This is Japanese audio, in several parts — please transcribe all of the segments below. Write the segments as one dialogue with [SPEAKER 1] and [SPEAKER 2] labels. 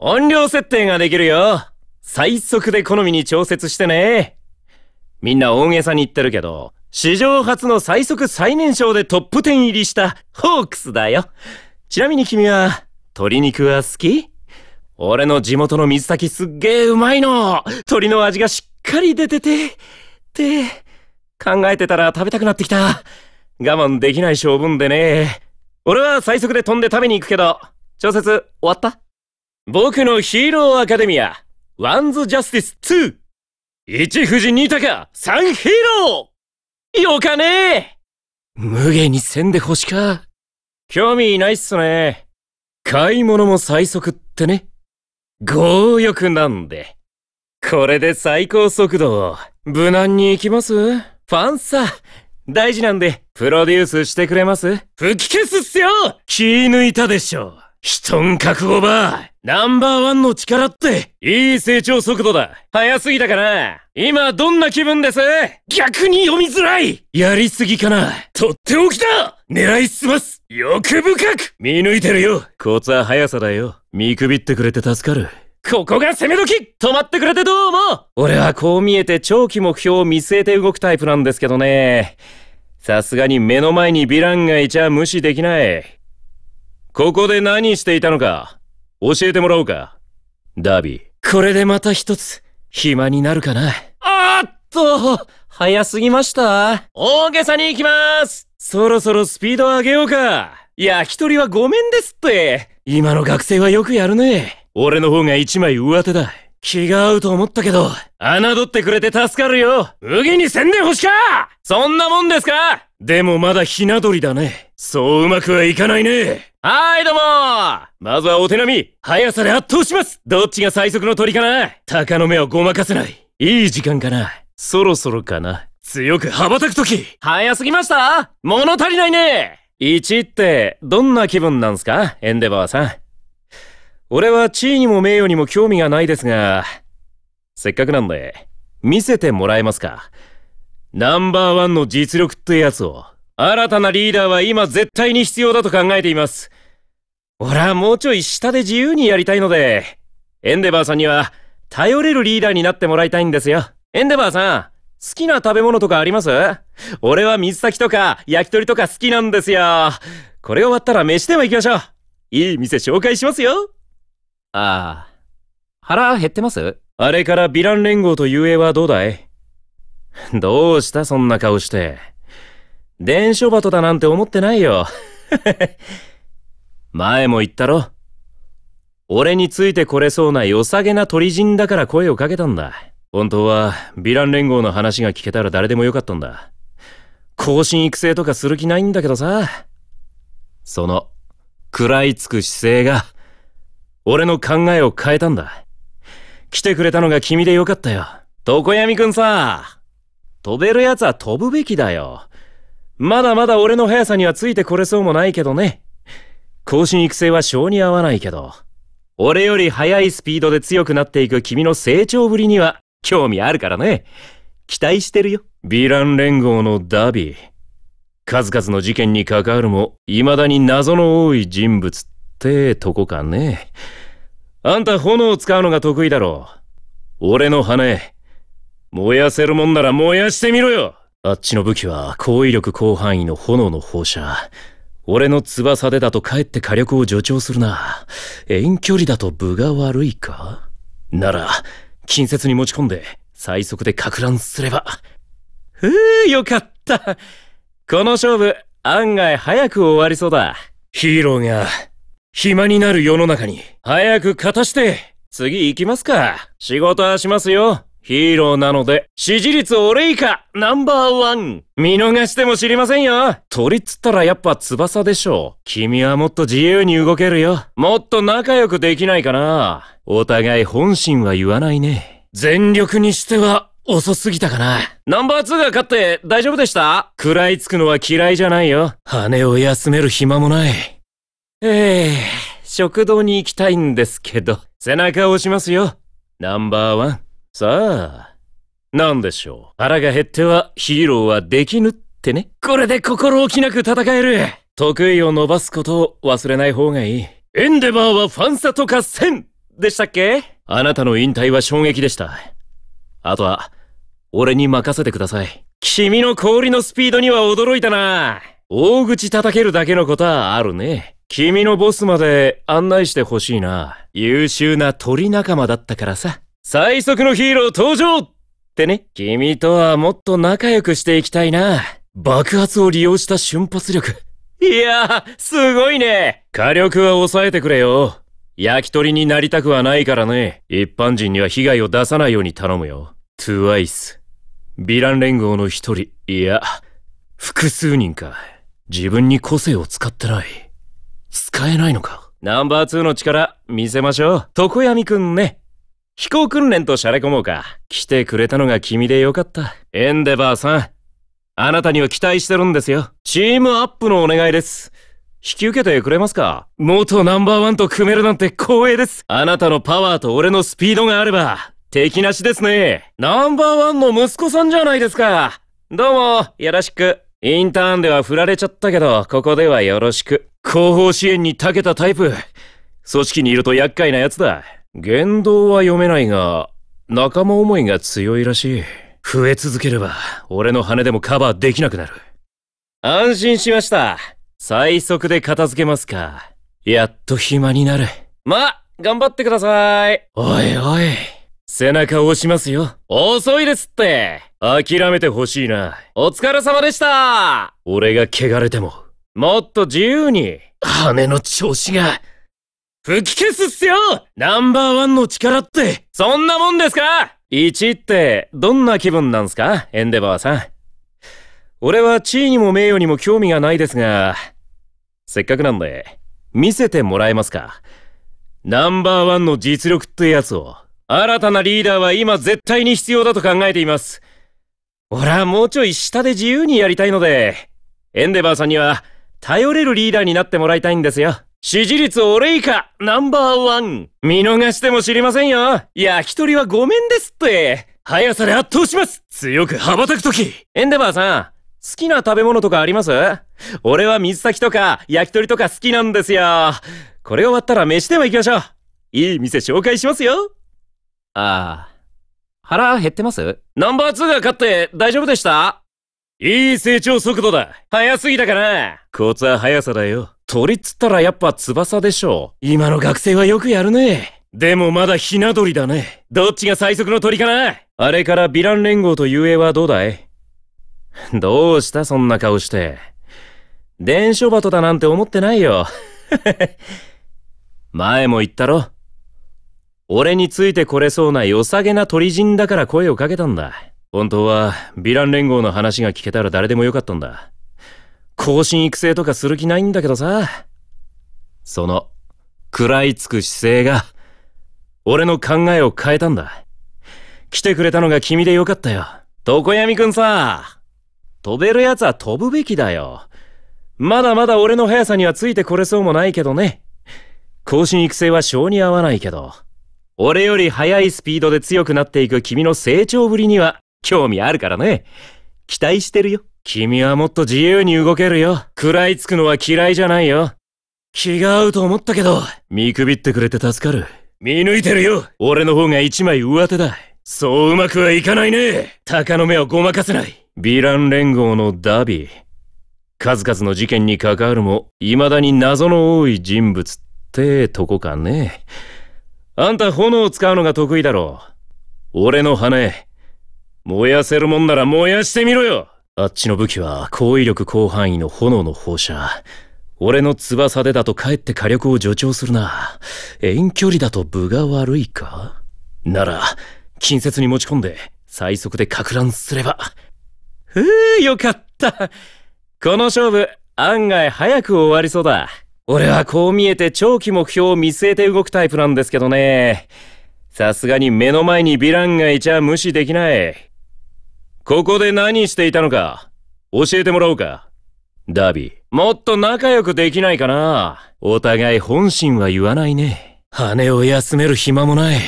[SPEAKER 1] 音量設定ができるよ。最速で好みに調節してね。みんな大げさに言ってるけど、史上初の最速最年少でトップ10入りしたホークスだよ。ちなみに君は、鶏肉は好き俺の地元の水炊きすっげーうまいの。鶏の味がしっかり出てて、って、考えてたら食べたくなってきた。我慢できない性分でね。俺は最速で飛んで食べに行くけど、調節終わった僕のヒーローアカデミア、ワンズ・ジャスティス2、一富士二鷹三ヒーローよかねえ無限にせんでしか。興味ないっすね。買い物も最速ってね。強欲なんで。これで最高速度、無難に行きますファンさ、大事なんで、プロデュースしてくれます吹き消すっすよ気抜いたでしょ。人ん覚悟ばナンバーワンの力って、いい成長速度だ。早すぎたかな今どんな気分です逆に読みづらいやりすぎかなとっておきだ狙いすます。欲深く見抜いてるよコツは速さだよ。見くびってくれて助かる。ここが攻め時止まってくれてどうも俺はこう見えて長期目標を見据えて動くタイプなんですけどね。さすがに目の前にヴィランがいちゃ無視できない。ここで何していたのか教えてもらおうか。ダービー。これでまた一つ、暇になるかな。あっと、早すぎました。大げさに行きますそろそろスピード上げようか。焼き鳥はごめんですって。今の学生はよくやるね。俺の方が一枚上手だ。気が合うと思ったけど、侮ってくれて助かるよ。麦に宣伝欲しかそんなもんですかでもまだひな鳥だね。そううまくはいかないね。はい、どうもまずはお手並み、速さで圧倒しますどっちが最速の鳥かな鷹の目をごまかせない。いい時間かな。そろそろかな。強く羽ばたくとき早すぎました物足りないね !1 って、どんな気分なんすかエンデバーさん。俺は地位にも名誉にも興味がないですが、せっかくなんで、見せてもらえますかナンバーワンの実力ってやつを、新たなリーダーは今絶対に必要だと考えています。俺はもうちょい下で自由にやりたいので、エンデバーさんには頼れるリーダーになってもらいたいんですよ。エンデバーさん、好きな食べ物とかあります俺は水炊きとか焼き鳥とか好きなんですよ。これ終わったら飯でも行きましょう。いい店紹介しますよ。ああ。腹減ってますあれからヴィラン連合と遊泳はどうだい どうしたそんな顔して。伝書鳩だなんて思ってないよ。前も言ったろ。俺についてこれそうな良さげな鳥人だから声をかけたんだ。本当は、ヴィラン連合の話が聞けたら誰でもよかったんだ。更新育成とかする気ないんだけどさ。その、食らいつく姿勢が、俺の考えを変えたんだ。来てくれたのが君でよかったよ。床闇くんさ。飛べる奴は飛ぶべきだよ。まだまだ俺の速さにはついてこれそうもないけどね。更新育成は性に合わないけど、俺より速いスピードで強くなっていく君の成長ぶりには興味あるからね。期待してるよ。ヴィラン連合のダビー。数々の事件に関わるも、未だに謎の多い人物ってとこかね。あんた炎を使うのが得意だろう。俺の羽、燃やせるもんなら燃やしてみろよあっちの武器は高威力広範囲の炎の放射。俺の翼でだとかえって火力を助長するな。遠距離だと分が悪いかなら、近接に持ち込んで、最速でか乱すれば。ふぅ、よかった。この勝負、案外早く終わりそうだ。ヒーローが、暇になる世の中に、早く勝たして、次行きますか。仕事はしますよ。ヒーローなので、支持率俺以下、ナンバーワン。見逃しても知りませんよ。鳥っつったらやっぱ翼でしょう。君はもっと自由に動けるよ。もっと仲良くできないかな。お互い本心は言わないね。全力にしては、遅すぎたかな。ナンバー2が勝って大丈夫でした食らいつくのは嫌いじゃないよ。羽を休める暇もない。ええ食堂に行きたいんですけど。背中を押しますよ。ナンバーワン。さあ、なんでしょう。腹が減ってはヒーローはできぬってね。これで心置きなく戦える。得意を伸ばすことを忘れない方がいい。エンデバーはファンサと合戦でしたっけあなたの引退は衝撃でした。あとは、俺に任せてください。君の氷のスピードには驚いたな。大口叩けるだけのことはあるね。君のボスまで案内してほしいな。優秀な鳥仲間だったからさ。最速のヒーロー登場ってね。君とはもっと仲良くしていきたいな。爆発を利用した瞬発力。いやー、すごいね。火力は抑えてくれよ。焼き鳥になりたくはないからね。一般人には被害を出さないように頼むよ。twice。ヴィラン連合の一人。いや、複数人か。自分に個性を使ってない。使えないのか。ナンバー2の力、見せましょう。常闇くんね。飛行訓練としゃれ込もうか。来てくれたのが君でよかった。エンデバーさん。あなたには期待してるんですよ。チームアップのお願いです。引き受けてくれますか元ナンバーワンと組めるなんて光栄です。あなたのパワーと俺のスピードがあれば、敵なしですね。ナンバーワンの息子さんじゃないですか。どうも、よろしく。インターンでは振られちゃったけど、ここではよろしく。後方支援に長けたタイプ。組織にいると厄介な奴だ。言動は読めないが、仲間思いが強いらしい。増え続ければ、俺の羽でもカバーできなくなる。安心しました。最速で片付けますか。やっと暇になる。ま、頑張ってください。おいおい。背中押しますよ。遅いですって。諦めてほしいな。お疲れ様でした。俺が汚れても、もっと自由に。羽の調子が。吹き消すっすよナンバーワンの力ってそんなもんですか ?1 ってどんな気分なんすかエンデバーさん。俺は地位にも名誉にも興味がないですが、せっかくなんで見せてもらえますかナンバーワンの実力ってやつを。新たなリーダーは今絶対に必要だと考えています。俺はもうちょい下で自由にやりたいので、エンデバーさんには頼れるリーダーになってもらいたいんですよ。支持率俺以下ナンバーワン見逃しても知りませんよ焼き鳥はごめんですって速さで圧倒します強く羽ばたくときエンデバーさん好きな食べ物とかあります俺は水先とか焼き鳥とか好きなんですよこれ終わったら飯でも行きましょういい店紹介しますよああ腹減ってますナンバーツーが勝って大丈夫でしたいい成長速度だ早すぎたかなコツは速さだよ鳥っつったらやっぱ翼でしょう。今の学生はよくやるね。でもまだひな鳥だね。どっちが最速の鳥かなあれからヴィラン連合と遊泳はどうだいどうしたそんな顔して。伝書鳩だなんて思ってないよ。前も言ったろ。俺についてこれそうな良さげな鳥人だから声をかけたんだ。本当は、ヴィラン連合の話が聞けたら誰でもよかったんだ。更新育成とかする気ないんだけどさ。その、食らいつく姿勢が、俺の考えを変えたんだ。来てくれたのが君でよかったよ。床闇くんさ、飛べる奴は飛ぶべきだよ。まだまだ俺の速さにはついてこれそうもないけどね。更新育成は性に合わないけど、俺より速いスピードで強くなっていく君の成長ぶりには興味あるからね。期待してるよ。君はもっと自由に動けるよ。食らいつくのは嫌いじゃないよ。気が合うと思ったけど、見くびってくれて助かる。見抜いてるよ俺の方が一枚上手だ。そううまくはいかないね鷹の目をごまかせないヴィラン連合のダビー。数々の事件に関わるも、未だに謎の多い人物ってとこかね。あんた炎を使うのが得意だろう。俺の羽、燃やせるもんなら燃やしてみろよあっちの武器は高威力広範囲の炎の放射。俺の翼でだとかえって火力を助長するな。遠距離だと分が悪いかなら、近接に持ち込んで、最速でか乱すれば。ふぅ、よかった。この勝負、案外早く終わりそうだ。俺はこう見えて長期目標を見据えて動くタイプなんですけどね。さすがに目の前にヴィランがいちゃ無視できない。ここで何していたのか教えてもらおうか。ダービー。もっと仲良くできないかなお互い本心は言わないね。羽を休める暇もない。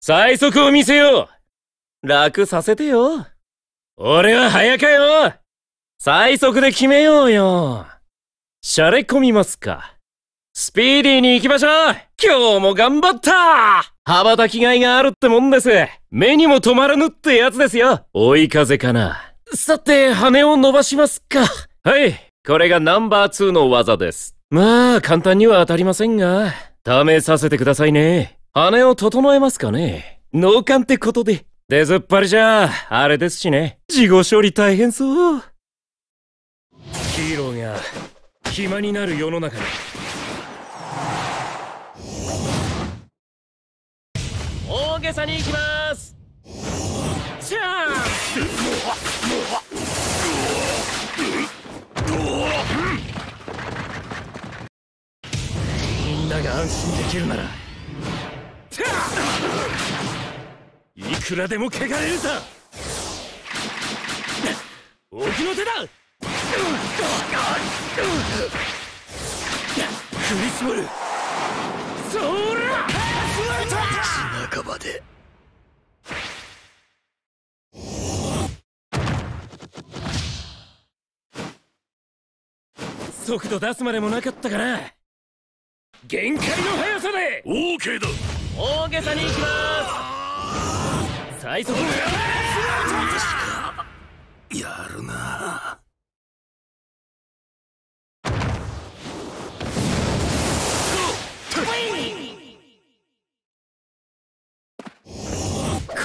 [SPEAKER 1] 最速を見せよう楽させてよ。俺は早かよ最速で決めようよ。しゃれ込みますか。スピーディーに行きましょう今日も頑張った羽ばたきがいがあるってもんです。目にも止まらぬってやつですよ。追い風かな。さて、羽を伸ばしますか。はい、これがナンバー2の技です。まあ、簡単には当たりませんが、試させてくださいね。羽を整えますかね。脳幹ってことで。出ずっぱりじゃあ、あれですしね。事後処理大変そう。ヒーローが、暇になる世の中に。大げさにいきますじゃあみんなが安心できるならいくらでも汚れるさきの手だクリスル場で。速度出すまでもなかったかな限界の速さでだ大げさにきます最速やるな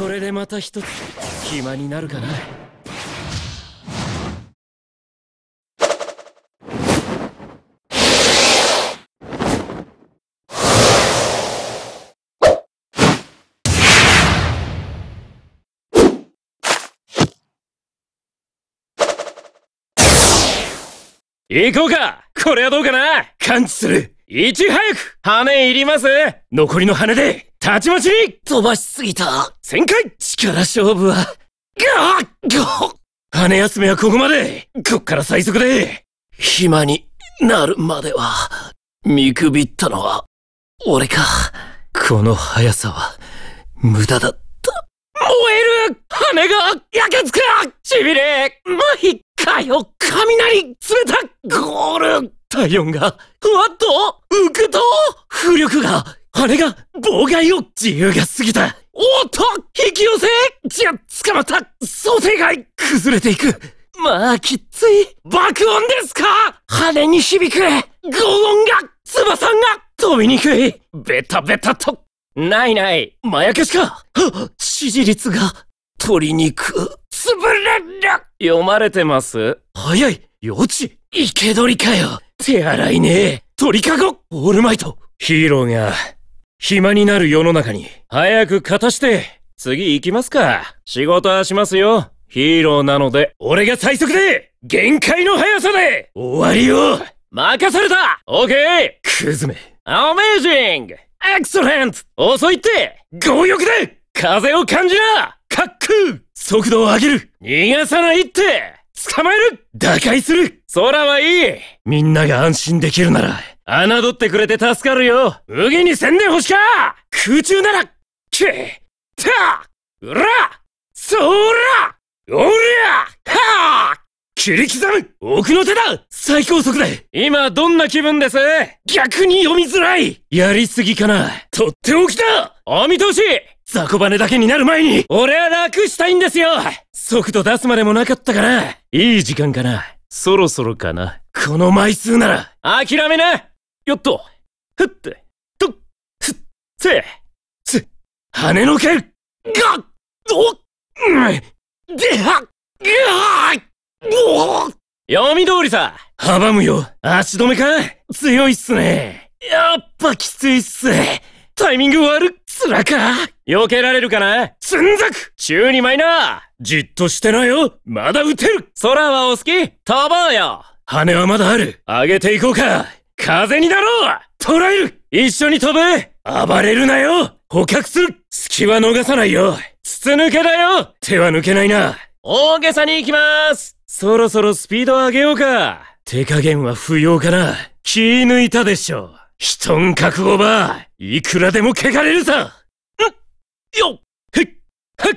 [SPEAKER 1] これでまた一つ暇になるかな行こうかこれはどうかな感知するいち早く羽いります残りの羽でたちまち飛ばしすぎた旋回力勝負はガーガー羽休めはここまでこっから最速で暇になるまでは見くびったのは俺かこの速さは無駄だった燃える羽が焼けつくしびれ麻痺かよ雷冷たゴール体温がふわっと浮くと浮力があれが妨害を自由が過ぎたおっと引き寄せじゃ、捕まった想定外崩れていくまあ、きっつい爆音ですか羽に響く轟音が翼が飛びにくいベタベタとないないまやかしか支持率が鶏肉潰れる読まれてます早い幼稚生け捕りかよ手洗いねえ鳥かごオールマイトヒーローが暇になる世の中に、早く勝たして、次行きますか。仕事はしますよ。ヒーローなので、俺が最速で、限界の速さで、終わりを、任されたオッケークズめ。アメージングエクセレント遅いって強欲で風を感じなかっく速度を上げる逃がさないって捕まえる打開する空はいいみんなが安心できるなら、侮ってくれて助かるよ麦に宣伝欲しか空中ならけたうらそらおりゃはあ切り刻む奥の手だ最高速で今どんな気分です逆に読みづらいやりすぎかなとっておきだお見通し雑魚バネだけになる前に俺は楽したいんですよ速度出すまでもなかったかないい時間かなそろそろかなこの枚数なら諦めなよっと、ふって、と、ふっ、す、つ、羽の剣、が、お、うん、では、ぐはお読み通りさ阻むよ足止めか強いっすねやっぱきついっすタイミング悪っつらか避けられるかなつんざく中にマイナーじっとしてなよまだ撃てる空はお好き飛ぼうよ羽はまだある上げていこうか風になろう捕らえる一緒に飛べ暴れるなよ捕獲する隙は逃さないよ筒抜けだよ手は抜けないな大げさに行きますそろそろスピード上げようか手加減は不要かな気抜いたでしょ人ん覚悟ばいくらでもけかれるさんよっふっふっ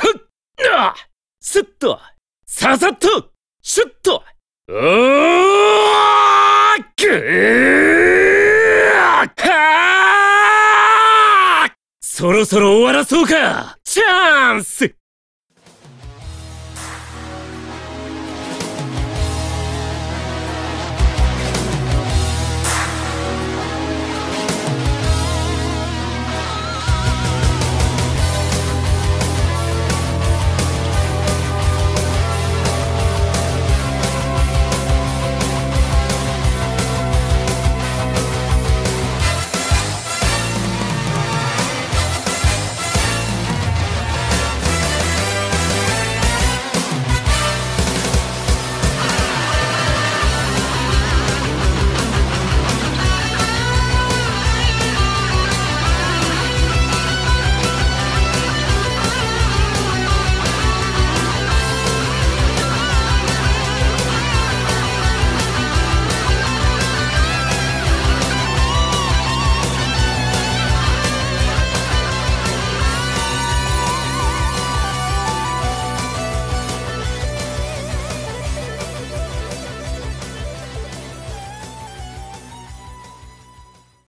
[SPEAKER 1] ふっなすっとささっとシュッとおーそろそろ終わらそうかチャンス